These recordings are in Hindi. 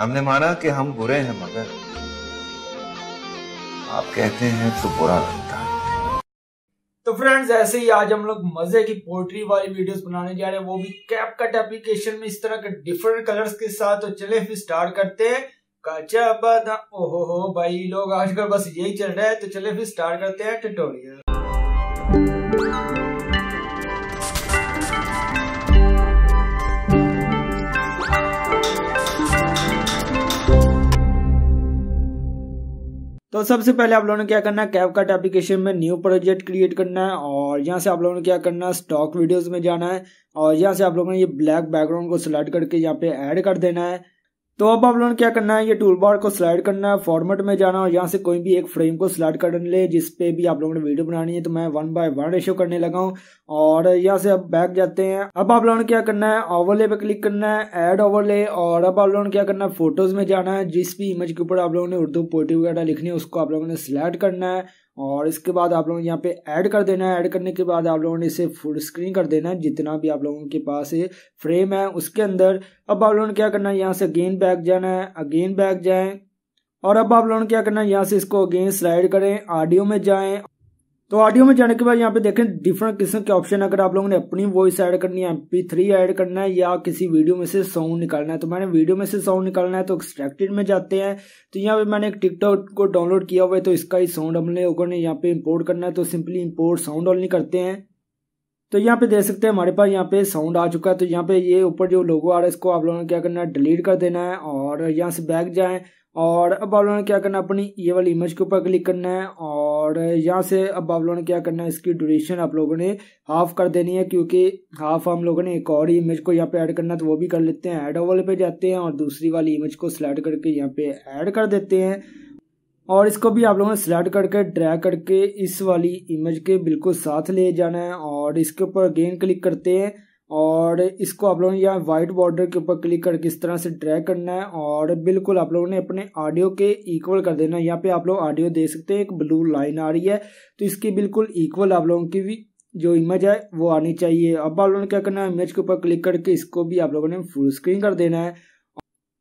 हमने माना कि हम बुरे हैं मगर आप कहते हैं तो बुरा लगता है तो फ्रेंड्स ऐसे ही आज हम लोग मजे की पोल्ट्री वाली वीडियोस बनाने जा रहे हैं वो भी कैप कट एप्लीकेशन में इस तरह के डिफरेंट कलर्स के साथ तो चले फिर स्टार्ट करते हैं कचा बदा ओहो हो भाई लोग आजकल बस यही चल रहा है तो चले फिर स्टार्ट करते हैं ट्यूटोरियल सबसे पहले आप लोगों ने क्या करना है कैपकट एप्लीकेशन में न्यू प्रोजेक्ट क्रिएट करना है और यहाँ से आप लोगों ने क्या करना है स्टॉक वीडियोस में जाना है और यहाँ से आप लोगों ने ये ब्लैक बैकग्राउंड को सिलेक्ट करके यहाँ पे ऐड कर देना है तो अब आप लोगों ने क्या करना है ये टूल बार को स्लाइड करना है फॉर्मेट में जाना और यहाँ से कोई भी एक फ्रेम को स्लाइड कर ले जिस पे भी आप लोगों ने वीडियो बनानी है तो मैं वन बाय वन रेशो करने लगा हूँ और यहाँ से अब बैक जाते हैं अब आप लोगों ने क्या करना है ओवरले पे क्लिक करना है एड ओवरले और अब आप लोगों ने क्या करना है फोटोज में जाना है जिस भी इमेज के ऊपर आप लोगों ने उर्दू पोइट्री वगैरह लिखनी है उसको आप लोगों ने सिलेक्ट करना है और इसके बाद आप लोगों ने यहाँ पे ऐड कर देना है ऐड करने के बाद आप लोगों ने इसे फुल स्क्रीन कर देना है जितना भी आप लोगों के पास है फ्रेम है उसके अंदर अब आप लोगों ने क्या करना है यहाँ से अगेन बैक जाना है अगेन बैक जाएं और अब आप लोगों ने क्या करना है यहाँ से इसको अगेन स्लाइड करें ऑडियो में जाएं तो ऑडियो में जाने के बाद यहाँ पे देखें डिफरेंट किस्म के ऑप्शन अगर आप लोगों ने अपनी वॉइस ऐड करनी है एमपी थ्री ऐड करना है या किसी वीडियो में से साउंड निकालना है तो मैंने वीडियो में से साउंड निकालना है तो एक्सट्रैक्टेड में जाते हैं तो यहाँ पे मैंने एक टिकटॉक को डाउनलोड किया हुआ है तो इसका ही साउंड हमने लोगों ने यहाँ पे इम्पोर्ट करना है तो सिंपली इम्पोर्ट साउंड ऑल नहीं करते हैं तो यहाँ पे देख सकते हैं हमारे पास यहाँ पे साउंड आ चुका है तो यहाँ पे ये ऊपर जो लोगो आ रहा है इसको आप लोगों ने क्या करना है डिलीट कर देना है और यहाँ से बैक जाए और अब आप लोगों ने क्या करना है अपनी ये वाली इमेज के ऊपर क्लिक करना है और और यहाँ से अब आप लोगों ने क्या करना है इसकी ड्यूरेशन आप लोगों ने हाफ कर देनी है क्योंकि हाफ हम लोगों ने एक और इमेज को यहाँ पे ऐड करना है तो वो भी कर लेते हैं ऐड ओवल पे जाते हैं और दूसरी वाली इमेज को सिलेक्ट करके यहाँ पे ऐड कर देते हैं और इसको भी आप लोगों ने सिलेक्ट करके ड्रैग करके इस वाली इमेज के बिल्कुल साथ ले जाना है और इसके ऊपर अगेन क्लिक करते हैं और इसको आप लोगों ने यहाँ वाइट बॉर्डर के ऊपर क्लिक करके इस तरह से ड्रैग करना है और बिल्कुल आप लोगों ने अपने ऑडियो के इक्वल कर देना है यहाँ पे आप लोग ऑडियो दे सकते हैं एक ब्लू लाइन आ रही है तो इसके बिल्कुल इक्वल आप लोगों की भी जो इमेज है वो आनी चाहिए अब आप लोगों ने क्या करना है इमेज के ऊपर क्लिक करके इसको भी आप लोगों ने फुल स्क्रीन कर देना है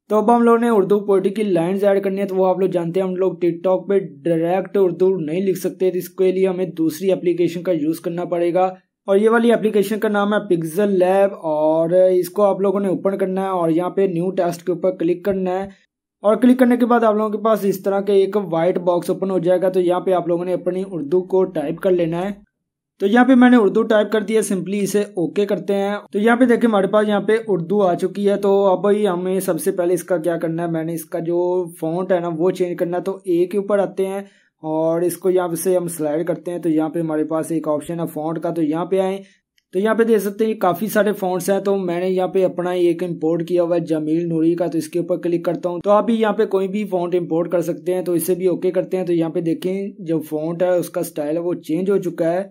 तो अब हम लोगों ने उर्दू पोइट्री की लाइन्स ऐड करनी है तो वो आप लोग जानते हैं हम लोग टिकटॉक पे डायरेक्ट उर्दू नहीं लिख सकते तो इसके लिए हमें दूसरी एप्लीकेशन का यूज़ करना पड़ेगा और ये वाली एप्लीकेशन का नाम है पिक्सल लैब और इसको आप लोगों ने ओपन करना है और यहाँ पे न्यू टेस्ट के ऊपर क्लिक करना है और क्लिक करने के बाद आप लोगों के पास इस तरह के एक वाइट बॉक्स ओपन हो जाएगा तो यहाँ पे आप लोगों ने अपनी उर्दू को टाइप कर लेना है तो यहाँ पे मैंने उर्दू टाइप कर दिया सिंपली इसे ओके करते हैं तो यहाँ पे देखिए हमारे पास यहाँ पे उर्दू आ चुकी है तो अब भाई हमें सबसे पहले इसका क्या करना है मैंने इसका जो फॉन्ट है ना वो चेंज करना है तो ए के ऊपर आते हैं और इसको यहाँ से हम स्लाइड करते हैं तो यहाँ पे हमारे पास एक ऑप्शन है फॉन्ट का तो यहाँ पे आए तो यहाँ पे देख सकते हैं काफ़ी सारे फॉन्ट्स हैं तो मैंने यहाँ पे अपना एक इंपोर्ट किया हुआ है जमील नूरी का तो इसके ऊपर क्लिक करता हूँ तो आप भी यहाँ पे कोई भी फॉन्ट इंपोर्ट कर सकते हैं तो इसे भी ओके करते हैं तो यहाँ पे देखें जो फॉन्ट है उसका स्टाइल है वो चेंज हो चुका है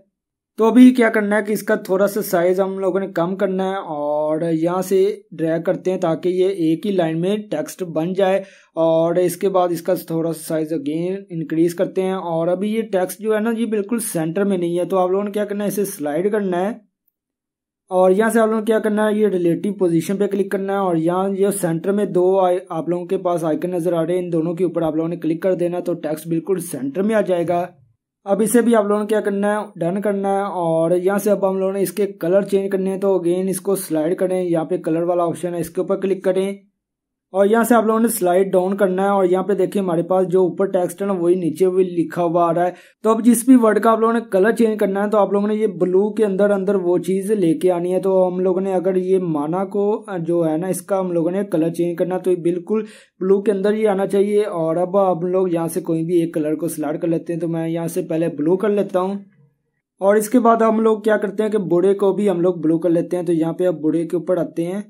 तो अभी क्या करना है कि इसका थोड़ा सा साइज हम लोगों ने कम करना है और और यहाँ से ड्रैग करते हैं ताकि ये एक ही लाइन में टेक्स्ट बन जाए और इसके बाद इसका थोड़ा सा साइज अगेन इंक्रीज करते हैं और अभी ये टेक्स्ट जो है ना ये बिल्कुल सेंटर में नहीं है तो आप लोगों ने क्या करना है इसे स्लाइड करना है और यहाँ से आप लोगों ने क्या करना है ये रिलेटिव पोजीशन पे क्लिक करना है और यहाँ ये सेंटर में दो आप लोगों के पास आइकन नजर आ रहे हैं इन दोनों के ऊपर आप लोगों ने क्लिक कर देना तो टेक्स्ट बिल्कुल सेंटर में आ जाएगा अब इसे भी आप लोगों ने क्या करना है डन करना है और यहाँ से अब हम लोगों ने इसके कलर चेंज करने हैं तो अगेन इसको स्लाइड करें यहाँ पे कलर वाला ऑप्शन है इसके ऊपर क्लिक करें और यहाँ से आप लोगों ने स्लाइड डाउन करना है और यहाँ पे देखिए हमारे पास जो ऊपर टेक्स्ट है ना वही नीचे भी लिखा हुआ आ रहा है तो अब जिस भी वर्ड का आप लोगों ने कलर चेंज करना है तो आप लोगों ने ये ब्लू के अंदर अंदर वो चीज लेके आनी है तो हम लोगों ने अगर ये माना को जो है ना इसका हम लोगों ने कलर चेंज करना तो बिल्कुल ब्लू के अंदर ही आना चाहिए और अब हम लोग यहाँ से कोई भी एक कलर को सिलेक्ट कर लेते हैं तो मैं यहाँ से पहले ब्लू कर लेता हूँ और इसके बाद हम लोग क्या करते हैं कि बूढ़े को भी हम लोग ब्लू कर लेते हैं तो यहाँ पे अब बूढ़े के ऊपर आते हैं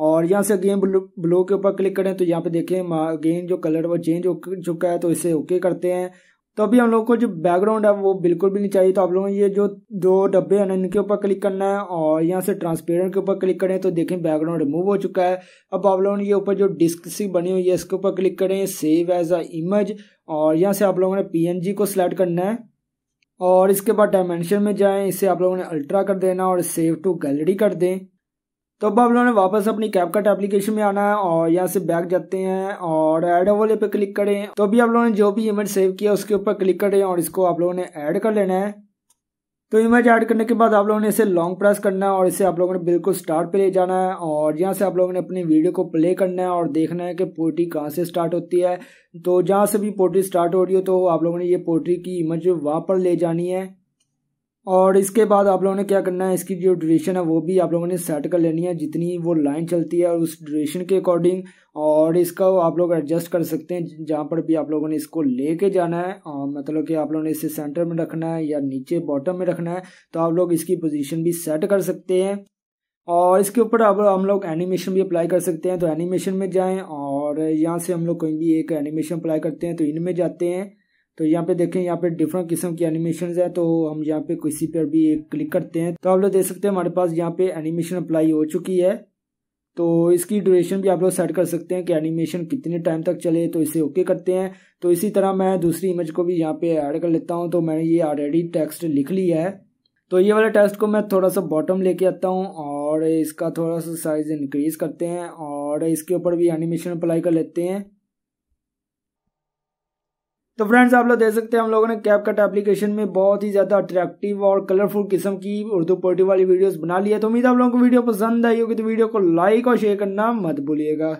और यहाँ से अगेन ब्लू के ऊपर क्लिक करें तो यहाँ पे देखें अगेन जो कलर वो चेंज हो चुका है तो इसे ओके करते हैं तो अभी हम लोग को जो बैकग्राउंड है वो बिल्कुल भी नहीं चाहिए तो आप लोगों ये जो दो डब्बे हैं इनके ऊपर क्लिक करना है और यहाँ से ट्रांसपेरेंट के ऊपर क्लिक करें तो देखें बैकग्राउंड रिमूव हो चुका है अब आप लोगों ने ये ऊपर जो डिस्क सी बनी हुई है इसके ऊपर क्लिक करें सेव एज अ इमेज और यहाँ से आप लोगों ने जी को सिलेक्ट करना है और इसके बाद डायमेंशन में जाएं इसे आप लोगों ने अल्ट्रा कर देना और सेव टू गैलरी कर दें तो अब आप लोगों ने वापस अपनी कैपकट एप्लीकेशन में आना है और यहाँ से बैक जाते हैं और ऐड वाले पे क्लिक करें तो अभी आप लोगों ने जो भी इमेज सेव किया उसके ऊपर क्लिक करें और इसको आप लोगों ने ऐड कर लेना है तो इमेज ऐड करने के बाद आप लोगों ने इसे लॉन्ग प्रेस करना है और इसे आप लोगों ने बिल्कुल स्टार्ट पे ले जाना है और यहाँ से आप लोगों ने अपनी वीडियो को प्ले करना है और देखना है कि पोट्री कहाँ से स्टार्ट होती है तो जहाँ से भी पोट्री स्टार्ट हो रही हो तो आप लोगों ने ये पोट्री की इमेज वहाँ पर ले जानी है और इसके बाद आप लोगों ने क्या करना है इसकी जो ड्यूरेशन है वो भी आप लोगों ने सेट कर लेनी है जितनी वो लाइन चलती है उस ड्यूरेशन के अकॉर्डिंग और इसका आप लोग एडजस्ट कर सकते हैं जहाँ पर भी आप लोगों ने इसको लेके जाना है और मतलब कि आप लोगों ने इसे सेंटर में रखना है या नीचे बॉटम में रखना है तो आप लोग इसकी पोजिशन भी सेट कर सकते हैं और इसके ऊपर अब हम लोग एनिमेशन भी अप्लाई कर सकते हैं तो एनिमेशन में जाएँ और यहाँ से हम लोग कहीं भी एक एनिमेशन अप्लाई करते हैं तो इनमें जाते हैं तो यहाँ पे देखें यहाँ पे डिफरेंट किस्म की एनिमेशन है तो हम यहाँ पे किसी पर भी एक क्लिक करते हैं तो आप लोग देख सकते हैं हमारे पास यहाँ पे एनिमेशन अप्लाई हो चुकी है तो इसकी ड्यूरेशन भी आप लोग सेट कर सकते हैं कि एनिमेशन कितने टाइम तक चले तो इसे ओके करते हैं तो इसी तरह मैं दूसरी इमेज को भी यहाँ पे ऐड कर लेता हूँ तो मैंने ये ऑलरेडी टेक्स्ट लिख लिया है तो ये वाला टेक्स्ट को मैं थोड़ा सा बॉटम लेके आता हूँ और इसका थोड़ा सा साइज इंक्रीज करते हैं और इसके ऊपर भी एनिमेशन अप्लाई कर लेते हैं तो फ्रेंड्स आप लोग देख सकते हैं हम लोगों ने कैप कट एप्लीकेशन में बहुत ही ज़्यादा अट्रैक्टिव और कलरफुल किस्म की उर्दू पोर्टी वाली वीडियोस बना ली है तो उम्मीद आप लोगों को वीडियो पसंद आई होगी तो वीडियो को लाइक और शेयर करना मत भूलिएगा